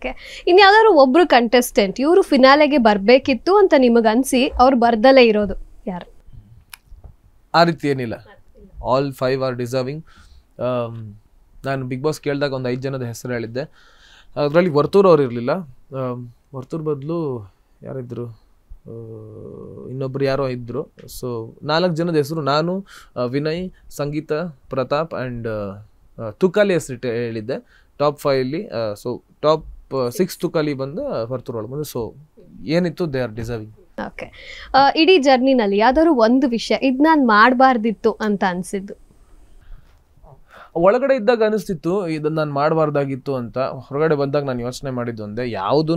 Okay ಇನ್ಯಾವ್ದಾದ್ರು ಒಬ್ರು contestant ಇವರು ಫಿನಾಲೆಗೆ ಬರಬೇಕಿತ್ತು ಅಂತ ನಿಮಗೆ ಅನಿಸಿ ಅವ್ರು ಬರ್ದಲೇ ಇರೋದು ಯಾರು ಆ ರೀತಿ ಏನಿಲ್ಲ ಆಲ್ ಫೈವ್ ಆರ್ ಡಿಸರ್ವಿಂಗ್ ನಾನು ಬಿಗ್ ಬಾಸ್ ಕೇಳಿದಾಗ ಒಂದು ಐದು ಜನದ ಹೆಸರು ಹೇಳಿದ್ದೆ ಅದರಲ್ಲಿ ವರ್ತೂರು ಅವ್ರು ಇರಲಿಲ್ಲ ವರ್ತೂರ್ ಬದಲು ಯಾರಿದ್ದರು ಇನ್ನೊಬ್ರು ಯಾರೋ ಇದ್ದರು ಸೊ ನಾಲ್ಕು ಜನದ ಹೆಸರು ನಾನು ವಿನಯ್ ಸಂಗೀತ ಪ್ರತಾಪ್ ಆ್ಯಂಡ್ ತುಕಾಲಿ ಹೆಸರು ಹೇಳಿದ್ದೆ ಟಾಪ್ ಫೈವಲ್ಲಿ ಸೊ ಟಾಪ್ ಸಿಕ್ಸ್ ಕಲಿ ಬಂದು ಹೊರತುರೊಳ ಬಂದು ಸೊ ಏನಿತ್ತು ದೇ ಆರ್ ಡಿಸರ್ವಿಂಗ್ ಓಕೆ ಇಡೀ ಜರ್ನಿನಲ್ಲಿ ಯಾವ್ದಾದ್ರು ಒಂದು ವಿಷಯ ಇದು ನಾನು ಮಾಡಬಾರ್ದಿತ್ತು ಅಂತ ಅನ್ಸಿದ್ದು ಒಳಗಡೆ ಇದ್ದಾಗ ಅನಿಸ್ತಿತ್ತು ಇದನ್ನು ನಾನು ಮಾಡಬಾರ್ದಾಗಿತ್ತು ಅಂತ ಹೊರಗಡೆ ಬಂದಾಗ ನಾನು ಯೋಚನೆ ಮಾಡಿದ್ದು ಒಂದೇ ಯಾವುದೂ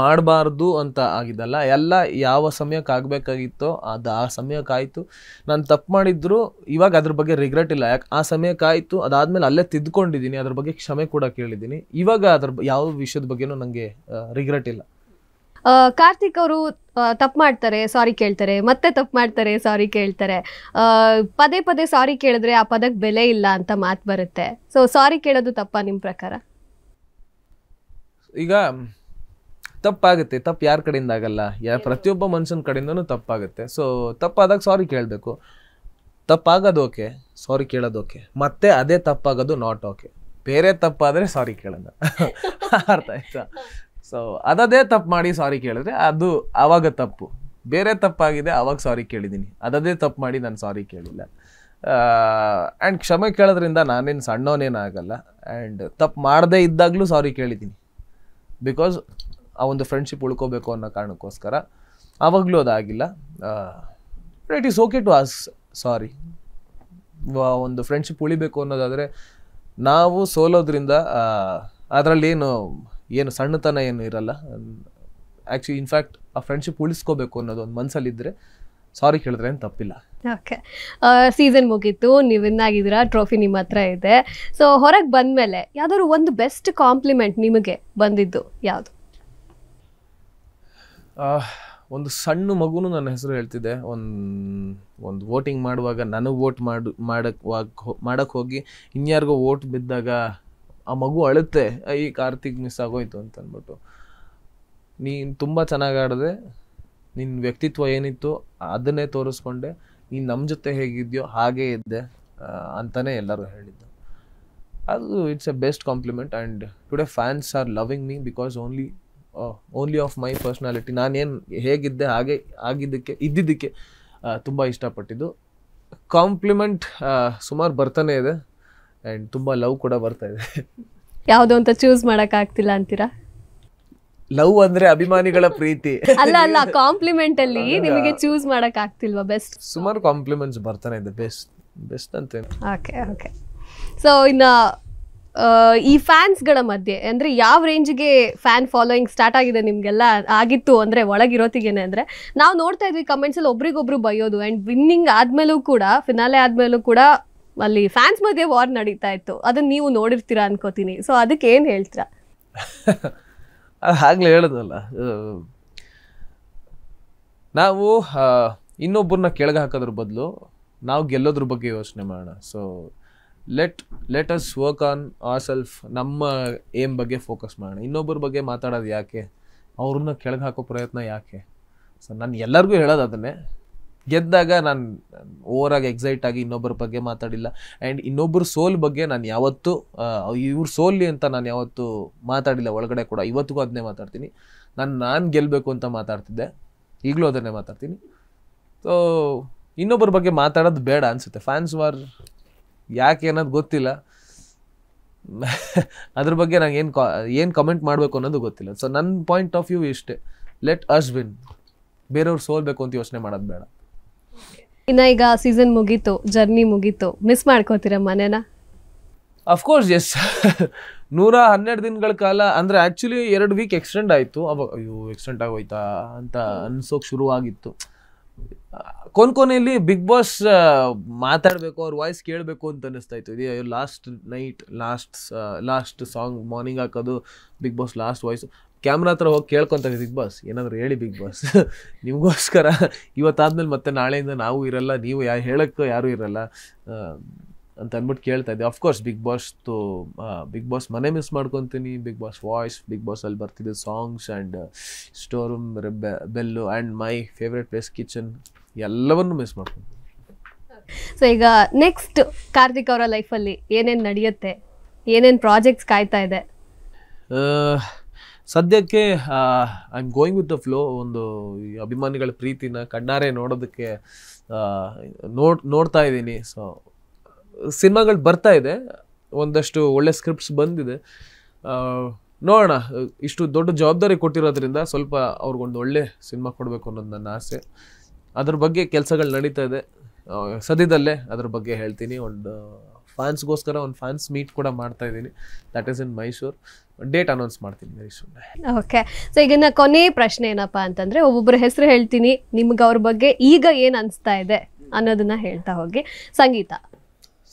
ಮಾಡಬಾರ್ದು ಅಂತ ಆಗಿದ್ದಲ್ಲ ಎಲ್ಲ ಯಾವ ಸಮಯಕ್ಕೆ ಆಗಬೇಕಾಗಿತ್ತೋ ಅದು ಆ ಸಮಯಕ್ಕಾಯಿತು ನಾನು ತಪ್ಪು ಮಾಡಿದ್ರು ಇವಾಗ ಅದ್ರ ಬಗ್ಗೆ ರಿಗ್ರೆಟ್ ಇಲ್ಲ ಯಾಕೆ ಆ ಸಮಯಕ್ಕಾಯಿತು ಅದಾದಮೇಲೆ ಅಲ್ಲೇ ತಿದ್ಕೊಂಡಿದ್ದೀನಿ ಅದ್ರ ಬಗ್ಗೆ ಕ್ಷಮೆ ಕೂಡ ಕೇಳಿದ್ದೀನಿ ಇವಾಗ ಅದ್ರ ಯಾವ ವಿಷಯದ ಬಗ್ಗೆನೂ ನನಗೆ ರಿಗ್ರೆಟ್ ಇಲ್ಲ ಕಾರ್ತಿಕ್ ಅವರು ತಪ್ಪು ಮಾಡ್ತಾರೆ ಸಾರಿ ಕೇಳ್ತಾರೆ ಮತ್ತೆ ತಪ್ಪು ಮಾಡ್ತಾರೆ ಸಾರಿ ಕೇಳ್ತಾರೆ ಪದೇ ಪದೇ ಸಾರಿ ಕೇಳಿದ್ರೆ ಆ ಪದಕ್ಕೆ ಬೆಲೆ ಇಲ್ಲ ಅಂತ ಮಾತು ಬರುತ್ತೆ ಸೊ ಸಾರಿ ಕೇಳೋದು ತಪ್ಪಾ ನಿಮ್ಮ ಪ್ರಕಾರ ಈಗ ತಪ್ಪಾಗುತ್ತೆ ತಪ್ಪು ಯಾರ ಕಡೆಯಿಂದ ಆಗಲ್ಲ ಯಾ ಪ್ರತಿಯೊಬ್ಬ ಮನುಷ್ಯನ ಕಡೆಯಿಂದನು ತಪ್ಪಾಗುತ್ತೆ ಸೊ ತಪ್ಪಾದಾಗ ಸಾರಿ ಕೇಳಬೇಕು ತಪ್ಪಾಗೋದು ಓಕೆ ಸಾರಿ ಕೇಳೋದು ಓಕೆ ಮತ್ತೆ ಅದೇ ತಪ್ಪಾಗೋದು ನಾಟ್ ಓಕೆ ಬೇರೆ ತಪ್ಪಾದರೆ ಸಾರಿ ಕೇಳೋಣ ಅರ್ಥ ಆಯ್ತಾ ಸೊ ಅದದೇ ತಪ್ಪು ಮಾಡಿ ಸಾರಿ ಕೇಳಿದ್ರೆ ಅದು ಆವಾಗ ತಪ್ಪು ಬೇರೆ ತಪ್ಪಾಗಿದೆ ಆವಾಗ ಸಾರಿ ಕೇಳಿದ್ದೀನಿ ಅದದೇ ತಪ್ಪು ಮಾಡಿ ನಾನು ಸಾರಿ ಕೇಳಿಲ್ಲ ಆ್ಯಂಡ್ ಕ್ಷಮೆ ಕೇಳೋದ್ರಿಂದ ನಾನೇನು ಸಣ್ಣವನೇನಾಗಲ್ಲ ಆ್ಯಂಡ್ ತಪ್ಪು ಮಾಡದೇ ಇದ್ದಾಗಲೂ ಸಾರಿ ಕೇಳಿದ್ದೀನಿ ಬಿಕಾಸ್ ಆ ಒಂದು ಫ್ರೆಂಡ್ಶಿಪ್ ಉಳ್ಕೋಬೇಕು ಅನ್ನೋ ಕಾರಣಕ್ಕೋಸ್ಕರ ಆವಾಗಲೂ ಅದಾಗಿಲ್ಲ right is okay to us sorry ಒಂದು ಫ್ರೆಂಡ್ಶಿಪ್ ಉಳಿಬೇಕು ಅನ್ನೋದಾದರೆ ನಾವು ಸೋಲೋದ್ರಿಂದ ಅದರಲ್ಲೇನು ಏನು ಸಣ್ಣತನ ಏನು ಇರಲ್ಲ ಆ್ಯಕ್ಚುಲಿ ಇನ್ಫ್ಯಾಕ್ಟ್ ಆ ಫ್ರೆಂಡ್ಶಿಪ್ ಉಳಿಸ್ಕೋಬೇಕು ಅನ್ನೋದು ಒಂದು ಮನಸ್ಸಲ್ಲಿದ್ದರೆ ಸಾರಿ ಕೇಳಿದ್ರೆ ಏನು ತಪ್ಪಿಲ್ಲ ಓಕೆ ಸೀಸನ್ ಮುಗೀತು ನೀವು ಇನ್ನಾಗಿದ್ದೀರಾ ಟ್ರೋಫಿ ನಿಮ್ಮ ಹತ್ರ ಇದೆ ಸೊ ಹೊರಗೆ ಬಂದಮೇಲೆ ಯಾವ್ದಾದ್ರು ಒಂದು ಬೆಸ್ಟ್ ಕಾಂಪ್ಲಿಮೆಂಟ್ ನಿಮಗೆ ಬಂದಿದ್ದು ಯಾವುದು ಒಂದು ಸಣ್ಣ ಮಗುನು ನನ್ನ ಹೆಸರು ಹೇಳ್ತಿದ್ದೆ ಒಂದು ಒಂದು ವೋಟಿಂಗ್ ಮಾಡುವಾಗ ನಾನು ವೋಟ್ ಮಾಡು ಮಾಡಕ್ಕೆ ಮಾಡಕ್ಕೆ ಹೋಗಿ ಇನ್ಯಾರಿಗೋ ವೋಟ್ ಬಿದ್ದಾಗ ಆ ಮಗು ಅಳುತ್ತೆ ಈ ಕಾರ್ತಿಕ್ ಮಿಸ್ ಆಗೋಯ್ತು ಅಂತ ಅಂದ್ಬಿಟ್ಟು ನೀನು ತುಂಬ ಚೆನ್ನಾಗಿ ಆಡಿದೆ ನಿನ್ನ ವ್ಯಕ್ತಿತ್ವ ಏನಿತ್ತು ಅದನ್ನೇ ತೋರಿಸ್ಕೊಂಡೆ ನೀನು ನಮ್ಮ ಜೊತೆ ಹೇಗಿದ್ಯೋ ಹಾಗೇ ಇದ್ದೆ ಅಂತಲೇ ಎಲ್ಲರೂ ಹೇಳಿದ್ದು ಅದು it's a best compliment and today fans are loving me because only only of my personality ನಾನೇನು ಹೇಗಿದ್ದೆ ಹಾಗೆ ಆಗಿದ್ದಕ್ಕೆ ಇದ್ದಿದ್ದಕ್ಕೆ ತುಂಬ ಇಷ್ಟಪಟ್ಟಿದ್ದು ಕಾಂಪ್ಲಿಮೆಂಟ್ ಸುಮಾರು ಬರ್ತಾನೆ ಇದೆ ಆ್ಯಂಡ್ ತುಂಬ ಲವ್ ಕೂಡ ಬರ್ತಾ ಇದೆ ಯಾವುದು ಅಂತ ಚೂಸ್ ಮಾಡೋಕ್ಕಾಗ್ತಿಲ್ಲ ಅಂತೀರಾ ಲವ್ ಅಂದ್ರೆ ಅಭಿಮಾನಿಗಳ ಪ್ರೀತಿ ಅಲ್ಲ ಅಲ್ಲ ಕಾಂಪ್ಲಿಮೆಂಟ್ ಅಲ್ಲಿ ನಿಮಗೆ ಚೂಸ್ ಮಾಡಕ್ ಆಗ್ತಿಲ್ವಾ ಬೆಸ್ಟ್ ಸುಮಾರು ಕಾಂಪ್ಲಿಮೆಂಟ್ಸ್ ಬರ್ತಾನೆ ಇದೆ ಬೆಸ್ಟ್ ಬೆಸ್ಟ್ ಅಂತ ಓಕೆ ಓಕೆ ಸೊ ಇನ್ನು ಈ ಫ್ಯಾನ್ಸ್ಗಳ ಮಧ್ಯೆ ಅಂದ್ರೆ ಯಾವ ರೇಂಜ್ಗೆ ಫ್ಯಾನ್ ಫಾಲೋಯಿಂಗ್ ಸ್ಟಾರ್ಟ್ ಆಗಿದೆ ನಿಮಗೆಲ್ಲ ಆಗಿತ್ತು ಅಂದ್ರೆ ಒಳಗಿರೋತಿಗೇನೆ ಅಂದ್ರೆ ನಾವು ನೋಡ್ತಾ ಇದ್ವಿ ಅಲ್ಲಿ ಒಬ್ರಿಗೊಬ್ರು ಬೈಯೋದು ಅಂಡ್ ವಿನ್ನಿಂಗ್ ಆದ್ಮೇಲೂ ಕೂಡ ಫಿನಾಲೆ ಆದ್ಮೇಲೂ ಕೂಡ ಅಲ್ಲಿ ಫ್ಯಾನ್ಸ್ ಮಧ್ಯೆ ವಾರ್ ನಡೀತಾ ಇತ್ತು ಅದನ್ನ ನೀವು ನೋಡಿರ್ತೀರಾ ಅನ್ಕೋತೀನಿ ಸೊ ಅದಕ್ಕೆ ಏನ್ ಹೇಳ್ತೀರಾ ಆಗ್ಲೇ ಹೇಳೋದಲ್ಲ ನಾವು ಇನ್ನೊಬ್ಬರನ್ನ ಕೆಳಗೆ ಹಾಕೋದ್ರ ಬದಲು ನಾವು ಗೆಲ್ಲೋದ್ರ ಬಗ್ಗೆ ಯೋಚನೆ ಮಾಡೋಣ so let let us work on our self ನಮ್ಮ ಏಮ್ ಬಗ್ಗೆ ಫೋಕಸ್ ಮಾಡೋಣ ಇನ್ನೊಬ್ಬರ ಬಗ್ಗೆ ಮಾತಾಡೋದು ಯಾಕೆ ಅವ್ರನ್ನ ಕೆಳಗೆ ಹಾಕೋ ಪ್ರಯತ್ನ ಯಾಕೆ ಸೊ ನಾನು ಎಲ್ಲರಿಗೂ ಹೇಳೋದು ಅದನ್ನೇ ಗೆದ್ದಾಗ ನಾನು ಓವರಾಗಿ ಎಕ್ಸೈಟ್ ಆಗಿ ಇನ್ನೊಬ್ಬರ ಬಗ್ಗೆ ಮಾತಾಡಿಲ್ಲ ಆ್ಯಂಡ್ ಇನ್ನೊಬ್ಬರ ಸೋಲ್ ಬಗ್ಗೆ ನಾನು ಯಾವತ್ತೂ ಇವ್ರ ಸೋಲಿ ಅಂತ ನಾನು ಯಾವತ್ತೂ ಮಾತಾಡಿಲ್ಲ ಒಳಗಡೆ ಕೂಡ ಇವತ್ತಿಗೂ ಅದನ್ನೇ ಮಾತಾಡ್ತೀನಿ ನಾನು ನಾನು ಗೆಲ್ಲಬೇಕು ಅಂತ ಮಾತಾಡ್ತಿದ್ದೆ ಈಗಲೂ ಅದನ್ನೇ ಮಾತಾಡ್ತೀನಿ ಸೊ ಇನ್ನೊಬ್ಬರ ಬಗ್ಗೆ ಮಾತಾಡೋದು ಬೇಡ ಅನಿಸುತ್ತೆ ಫ್ಯಾನ್ಸ್ ವಾರ್ ಯಾಕೆ ಅನ್ನೋದು ಗೊತ್ತಿಲ್ಲ ಅದ್ರ ಬಗ್ಗೆ ನಾನು ಏನು ಏನು ಕಮೆಂಟ್ ಮಾಡಬೇಕು ಅನ್ನೋದು ಗೊತ್ತಿಲ್ಲ ಸೊ ನನ್ನ ಪಾಯಿಂಟ್ ಆಫ್ ವ್ಯೂ ಇಷ್ಟೇ ಲೆಟ್ ಅಸ್ ಬಿನ್ ಬೇರೆಯವ್ರು ಸೋಲ್ಬೇಕು ಅಂತ ಯೋಚನೆ ಮಾಡೋದು ಬೇಡ ಇನ್ನು ಈಗ ಸೀಸನ್ ಮುಗೀತು ಜರ್ನಿ ಮುಗೀತು ಮಿಸ್ ಮಾಡ್ಕೋತೀರ ಮನೇನ ಅಫ್ಕೋರ್ಸ್ ಎಸ್ ನೂರ ಹನ್ನೆರಡು ದಿನಗಳ ಕಾಲ ಅಂದರೆ ಆ್ಯಕ್ಚುಲಿ ಎರಡು ವೀಕ್ ಎಕ್ಸ್ಟೆಂಡ್ ಆಯಿತು ಅವಾಗ ಅಯ್ಯೋ ಎಕ್ಸ್ಟೆಂಡ್ ಆಗೋಯ್ತಾ ಅಂತ ಅನ್ಸೋಕೆ ಶುರುವಾಗಿತ್ತು ಕೊನ್ ಕೊನೆಯಲ್ಲಿ ಬಿಗ್ ಬಾಸ್ ಮಾತಾಡಬೇಕು ಅವ್ರ ವಾಯ್ಸ್ ಕೇಳಬೇಕು ಅಂತ ಅನಿಸ್ತಾ ಇತ್ತು ಇದು last night last last song morning ಹಾಕೋದು Bigg Boss last voice camera ಹತ್ರ ಹೋಗಿ ಕೇಳ್ಕೊತಾರೆ ಬಿಗ್ ಬಾಸ್ ಏನಾದರೂ ಹೇಳಿ ಬಿಗ್ ಬಾಸ್ ನಿಮಗೋಸ್ಕರ ಇವತ್ತಾದ್ಮೇಲೆ ಮತ್ತೆ ನಾಳೆಯಿಂದ ನಾವು ಇರಲ್ಲ ನೀವು ಯಾರು ಹೇಳೋಕ್ಕೆ ಯಾರೂ ಇರಲ್ಲ ಅಂತ ಅಂದ್ಬಿಟ್ಟು ಕೇಳ್ತಾ ಇದ್ದೆ ಅಫ್ಕೋರ್ಸ್ ಬಿಗ್ ಬಾಸ್ದು ಬಿಗ್ ಬಾಸ್ ಮನೆ ಮಿಸ್ ಮಾಡ್ಕೊತೀನಿ Bigg Boss voice Bigg Boss ಅಲ್ಲಿ ಬರ್ತಿದ್ದೆ songs and store room bell and my favourite place kitchen ಎಲ್ಲವನ್ನು ಮಿಸ್ ಮಾಡ್ಕೊಂಡು ಸೊ ಈಗ ನೆಕ್ಸ್ಟ್ ಕಾರ್ತಿಕ್ ಅವರ ಲೈಫಲ್ಲಿ ಏನೇನು ನಡೆಯುತ್ತೆ ಏನೇನು ಪ್ರಾಜೆಕ್ಟ್ಸ್ ಕಾಯ್ತಾ ಇದೆ ಸದ್ಯಕ್ಕೆ I am going with the flow ಒಂದು ಅಭಿಮಾನಿಗಳ ಪ್ರೀತಿನ ಕಣ್ಣಾರೆ ನೋಡೋದಕ್ಕೆ ನೋಡ್ ನೋಡ್ತಾ ಇದ್ದೀನಿ ಸೊ ಸಿನಿಮಾಗಳು ಬರ್ತಾ ಇದೆ ಒಂದಷ್ಟು ಒಳ್ಳೆ ಸ್ಕ್ರಿಪ್ಟ್ಸ್ ಬಂದಿದೆ ನೋಡೋಣ ಇಷ್ಟು ದೊಡ್ಡ ಜವಾಬ್ದಾರಿ ಕೊಟ್ಟಿರೋದ್ರಿಂದ ಸ್ವಲ್ಪ ಅವ್ರಿಗೊಂದು ಒಳ್ಳೆ ಸಿನಿಮಾ ಕೊಡಬೇಕು ಅನ್ನೋದು ನನ್ನ ಆಸೆ ಅದ್ರ ಬಗ್ಗೆ ಕೆಲಸಗಳು ನಡೀತಾ ಇದೆ ಸದ್ಯದಲ್ಲೇ ಅದ್ರ ಬಗ್ಗೆ ಹೇಳ್ತೀನಿ ಒಂದು ಫ್ಯಾನ್ಸ್ಗೋಸ್ಕರ ಒಂದು ಫ್ಯಾನ್ಸ್ ಮೀಟ್ ಕೂಡ ಮಾಡ್ತಾ ಇದ್ದೀನಿ that is in Mysuru date announce ಮಾಡ್ತೀನಿ ವೆರಿ ಸೂನ್ ಓಕೆ ಸೊ ಈಗ ಕೊನೆ ಪ್ರಶ್ನೆ ಏನಪ್ಪ ಅಂತಂದರೆ ಒಬ್ಬೊಬ್ಬರ ಹೆಸರು ಹೇಳ್ತೀನಿ ನಿಮ್ಗೆ ಅವ್ರ ಬಗ್ಗೆ ಈಗ ಏನು ಅನಿಸ್ತಾ ಇದೆ ಅನ್ನೋದನ್ನ ಹೇಳ್ತಾ ಹೋಗಿ Sangeetha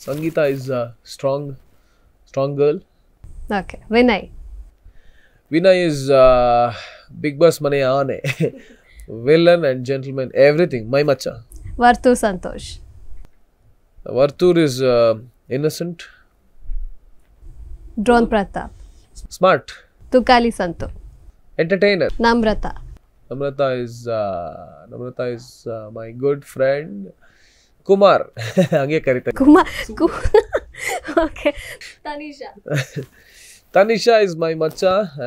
Sangeetha is a strong strong girl okay Vinay Vinay is Bigg Boss ಮನೆಯ ಆನೆ villain and gentleman, everything. My macha. Vartu Santosh. Vartur is uh, innocent. Drone Pratap. Smart. Tukali Santo. Entertainer. Namrata. Namrata is uh, Namrata is uh, my good friend. Kumar. ಹಂಗೆ ಕರಿತಾರೆ Kumar. Okay. Tanisha. Tanisha is my ಮಚ್ಚ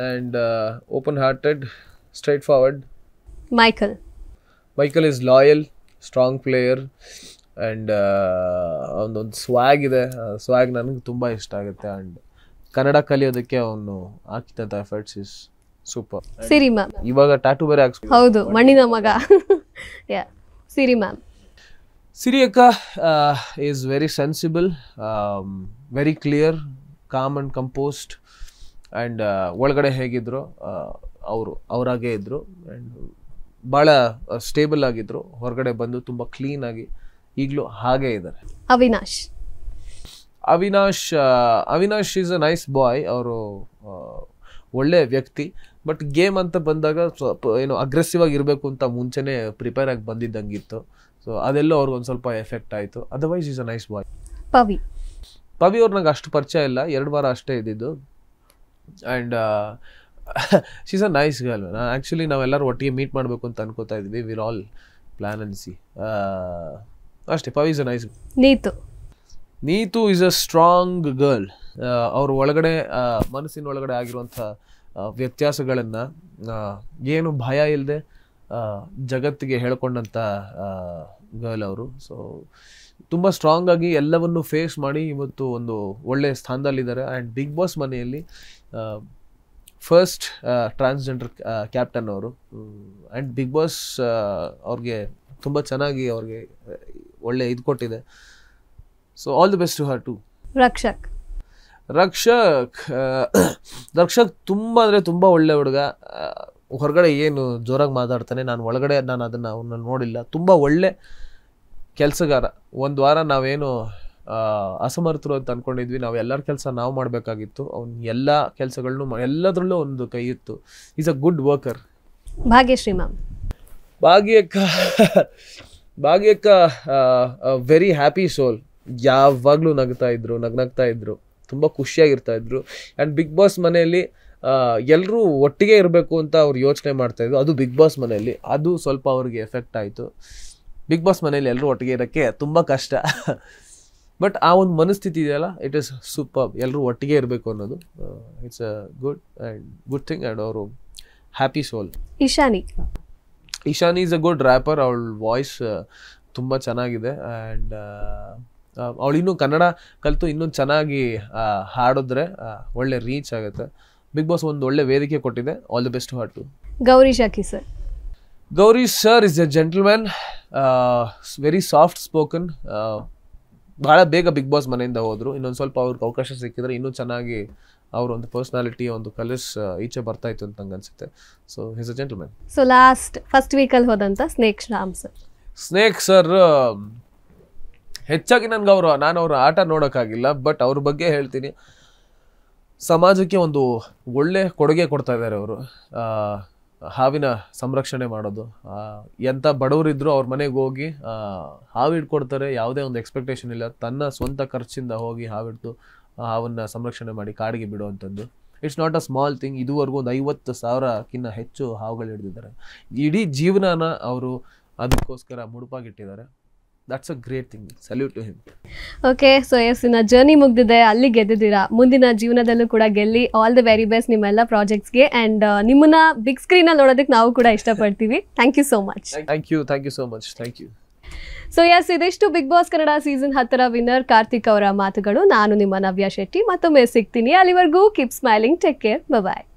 and open hearted straight Michael Michael is loyal strong player and ಅವನೊಂದು swag ಇದೆ ಸ್ವ್ಯಾಗ್ ನನಗೆ ತುಂಬ ಇಷ್ಟ ಆಗುತ್ತೆ and Kannada ಕಲಿಯೋದಕ್ಕೆ ಅವನು ಹಾಕಿದಂಥ efforts is super Siri ma'am ಇವಾಗ ಟ್ಯಾಟೂ ಬೇರೆ ಹಾಕ್ಸ್ ಹೌದು ಮಣ್ಣಿನ ಮಗ ಯಾ ಸಿರಿ ಮ್ಯಾಮ್ ಸಿರಿ ಅಕ್ಕ is very sensible very clear calm and composed and ಒಳಗಡೆ ಹೇಗಿದ್ರು ಅವರು ಅವರಾಗೇ ಇದ್ದರು ಆ್ಯಂಡ್ ಭಾಳ ಸ್ಟೇಬಲ್ ಆಗಿದ್ರು ಹೊರಗಡೆ ಬಂದು ತುಂಬ ಆಗಿ ಈಗಲೂ ಹಾಗೆ ಇದ್ದಾರೆ Avinash Avinash Avinash is a nice boy ಅವರು ಒಳ್ಳೆ ವ್ಯಕ್ತಿ ಬಟ್ ಗೇಮ್ ಅಂತ ಬಂದಾಗ ಸ್ವಲ್ಪ ಏನು ಅಗ್ರೆಸಿವ್ ಇರಬೇಕು ಅಂತ ಮುಂಚೆನೇ ಪ್ರಿಪೇರ್ ಆಗಿ ಬಂದಿದ್ದಂಗಿತ್ತು ಸೊ ಅದೆಲ್ಲ ಅವ್ರಿಗೆ ಸ್ವಲ್ಪ ಎಫೆಕ್ಟ್ ಆಯಿತು otherwise is a nice boy Pavi Pavi ಅವ್ರು ನಂಗೆ ಅಷ್ಟು ಪರಿಚಯ ಇಲ್ಲ ಎರಡು ವಾರ ಅಷ್ಟೇ ಇದ್ದಿದ್ದು and she's a nice girl ನಾನು ಆ್ಯಕ್ಚುಲಿ ನಾವೆಲ್ಲರೂ ಒಟ್ಟಿಗೆ ಮೀಟ್ ಮಾಡಬೇಕು ಅಂತ ಅನ್ಕೋತಾ ಇದ್ವಿ ವಿರ್ ಆಲ್ ಪ್ಲ್ಯಾನ್ ಸಿ ಅಷ್ಟೇ Pav is a nice Neethu Neethu is a strong girl ಅವ್ರ ಒಳಗಡೆ ಮನಸ್ಸಿನ ಒಳಗಡೆ ಆಗಿರುವಂಥ ವ್ಯತ್ಯಾಸಗಳನ್ನು ಏನು ಭಯ ಇಲ್ಲದೆ ಜಗತ್ತಿಗೆ ಹೇಳ್ಕೊಂಡಂಥ ಗರ್ಲ್ ಅವರು ಸೊ ತುಂಬ ಸ್ಟ್ರಾಂಗ್ ಆಗಿ ಎಲ್ಲವನ್ನು ಫೇಸ್ ಮಾಡಿ ಇವತ್ತು ಒಂದು ಒಳ್ಳೆಯ ಸ್ಥಾನದಲ್ಲಿದ್ದಾರೆ ಆ್ಯಂಡ್ ಬಿಗ್ ಬಾಸ್ ಮನೆಯಲ್ಲಿ ಫಸ್ಟ್ ಟ್ರಾನ್ಸ್ಜೆಂಡರ್ ಕ್ಯಾಪ್ಟನ್ ಅವರು ಆ್ಯಂಡ್ ಬಿಗ್ ಬಾಸ್ ಅವ್ರಿಗೆ ತುಂಬ ಚೆನ್ನಾಗಿ ಅವ್ರಿಗೆ uh, ಒಳ್ಳೆ ಇದು ಕೊಟ್ಟಿದೆ so all the best to her to Rakshak Rakshak uh, Rakshak ತುಂಬ ಅಂದರೆ ತುಂಬ ಒಳ್ಳೆ ಹುಡುಗ uh, ಹೊರಗಡೆ ಏನು ಜೋರಾಗಿ ಮಾತಾಡ್ತಾನೆ ನಾನು ಒಳಗಡೆ ನಾನು ಅದನ್ನು ಅವನ್ನ ನೋಡಿಲ್ಲ ತುಂಬ ಒಳ್ಳೆ ಕೆಲಸಗಾರ ಒಂದು ವಾರ ನಾವೇನು ಅಸಮರ್ಥರು ಅಂತ ಅಂದ್ಕೊಂಡಿದ್ವಿ ನಾವು ಎಲ್ಲರ ಕೆಲಸ ನಾವು ಮಾಡಬೇಕಾಗಿತ್ತು ಅವ್ನ ಎಲ್ಲ ಕೆಲಸಗಳನ್ನು ಎಲ್ಲದರಲ್ಲೂ ಒಂದು ಕೈ ಇತ್ತು is a good worker Bhagyashree ma'am ಭಾಗ್ಯಕ್ಕ ಭಾಗ್ಯಕ್ಕ ವೆರಿ ಹ್ಯಾಪಿ ಸೋಲ್ ಯಾವಾಗಲೂ ನಗ್ತಾ ಇದ್ರು ನಗ್ನಗ್ತಾ ಇದ್ರು ತುಂಬ ಖುಷಿಯಾಗಿರ್ತಾ ಇದ್ರು ಆ್ಯಂಡ್ ಬಿಗ್ ಬಾಸ್ ಮನೆಯಲ್ಲಿ ಎಲ್ಲರೂ ಒಟ್ಟಿಗೆ ಇರಬೇಕು ಅಂತ ಅವ್ರು ಯೋಚನೆ ಮಾಡ್ತಾಯಿದ್ರು ಅದು ಬಿಗ್ ಬಾಸ್ ಮನೆಯಲ್ಲಿ ಅದು ಸ್ವಲ್ಪ ಅವ್ರಿಗೆ ಎಫೆಕ್ಟ್ ಆಯಿತು ಬಿಗ್ ಬಾಸ್ ಮನೆಯಲ್ಲಿ ಎಲ್ಲರೂ ಒಟ್ಟಿಗೆ ಇರೋಕ್ಕೆ ತುಂಬ ಕಷ್ಟ ಬಟ್ ಆ ಒಂದು ಮನಸ್ಥಿತಿ ಇದೆಯಲ್ಲ ಇಟ್ ಇಸ್ ಸೂಪರ್ ಎಲ್ಲರೂ ಒಟ್ಟಿಗೆ ಇರಬೇಕು ಅನ್ನೋದು it's a good and good thing and ಅವರು happy soul Ishani Ishani is a good rapper ಅವಳ ವಾಯ್ಸ್ uh, ತುಂಬ ಚೆನ್ನಾಗಿದೆ uh, ಆ್ಯಂಡ್ ಅವಳು ಇನ್ನೂ ಕನ್ನಡ ಕಲಿತು ಇನ್ನೂ ಚೆನ್ನಾಗಿ ಹಾಡಿದ್ರೆ ಒಳ್ಳೆ ರೀಚ್ ಆಗುತ್ತೆ ಬಿಗ್ ಬಾಸ್ ಒಂದು ಒಳ್ಳೆ ವೇದಿಕೆ ಕೊಟ್ಟಿದೆ all the best to Gaurish Akki sir Gauri sir is a gentleman very soft spoken ಭಾಳ ಬೇಗ ಬಿಗ್ ಬಾಸ್ ಮನೆಯಿಂದ ಹೋದರು ಇನ್ನೊಂದು ಸ್ವಲ್ಪ ಅವ್ರಿಗೆ ಅವಕಾಶ ಸಿಕ್ಕಿದ್ರೆ ಇನ್ನೂ ಚೆನ್ನಾಗಿ ಅವ್ರ ಒಂದು ಪರ್ಸ್ನಾಲಿಟಿ ಒಂದು ಕಲರ್ಸ್ ಈಚೆ ಬರ್ತಾ ಇತ್ತು ಅಂತ ನಂಗೆ ಅನ್ಸುತ್ತೆ so he's a man so last first ವೀಕಲ್ಲಿ ಹೋದಂಥ snake Ram sir snake sir ಹೆಚ್ಚಾಗಿ ನನ್ಗೆ ಅವರು ನಾನು ಅವ್ರ ಆಟ ನೋಡೋಕ್ಕಾಗಿಲ್ಲ ಬಟ್ ಅವ್ರ ಬಗ್ಗೆ ಹೇಳ್ತೀನಿ ಸಮಾಜಕ್ಕೆ ಒಂದು ಒಳ್ಳೆ ಕೊಡುಗೆ ಕೊಡ್ತಾ ಇದ್ದಾರೆ ಅವರು ಹಾವಿನ ಸಂರಕ್ಷಣೆ ಮಾಡೋದು ಎಂಥ ಬಡವರಿದ್ದರೂ ಅವ್ರ ಮನೆಗೆ ಹೋಗಿ ಹಾವು ಇಟ್ಕೊಡ್ತಾರೆ ಯಾವುದೇ ಒಂದು ಎಕ್ಸ್ಪೆಕ್ಟೇಷನ್ ಇಲ್ಲ ತನ್ನ ಸ್ವಂತ ಖರ್ಚಿಂದ ಹೋಗಿ ಹಾವಿಟ್ಟು ಹಾವನ್ನು ಸಂರಕ್ಷಣೆ ಮಾಡಿ ಕಾಡಿಗೆ ಬಿಡುವಂಥದ್ದು it's not a small thing ಇದುವರೆಗೂ ಒಂದು ಐವತ್ತು ಸಾವಿರಕ್ಕಿಂತ ಹೆಚ್ಚು ಹಾವುಗಳು ಹಿಡಿದಿದ್ದಾರೆ ಇಡೀ ಜೀವನನ ಅವರು ಅದಕ್ಕೋಸ್ಕರ ಮುಡುಪಾಗಿಟ್ಟಿದ್ದಾರೆ that's a great thing salute to him okay so yes ನ ಜರ್ನಿ ಮುಗ್ದಿದೆ ಅಲ್ಲಿ ಗೆದ್ದಿದ್ದೀರಾ ಮುಂದಿನ ಜೀವನದಲ್ಲೂ ಕೂಡ ಗೆಲ್ಲಿ ಆಲ್ ದ ವೆರಿ ಬೆಸ್ಟ್ ನಿಮ್ಮೆಲ್ಲ ಪ್ರಾಜೆಕ್ಟ್ಸ್ಗೆ ಅಂಡ್ uh, ನಿಮ್ಮನ್ನ ಬಿಗ್ ಸ್ಕ್ರೀನಲ್ಲಿ ನೋಡೋದಕ್ಕೆ ನಾವು ಕೂಡ ಇಷ್ಟಪಡ್ತೀವಿ thank you so much thank you thank you so much thank you so yes ಇದಿಷ್ಟು ಬಿಗ್ ಬಾಸ್ ಕನ್ನಡ ಸೀಸನ್ ಹತ್ತರ ವಿನ್ನರ್ ಕಾರ್ತಿಕ್ ಅವರ ಮಾತುಗಳು ನಾನು ನಿಮ್ಮ ನವ್ಯಾ ಶೆಟ್ಟಿ ಮತ್ತೊಮ್ಮೆ ಸಿಗ್ತೀನಿ ಅಲ್ಲಿವರೆಗೂ ಕೀಪ್ ಸ್ಮೈಲಿಂಗ್ ಟೇಕ್ ಕೇರ್ ಬಾಯ್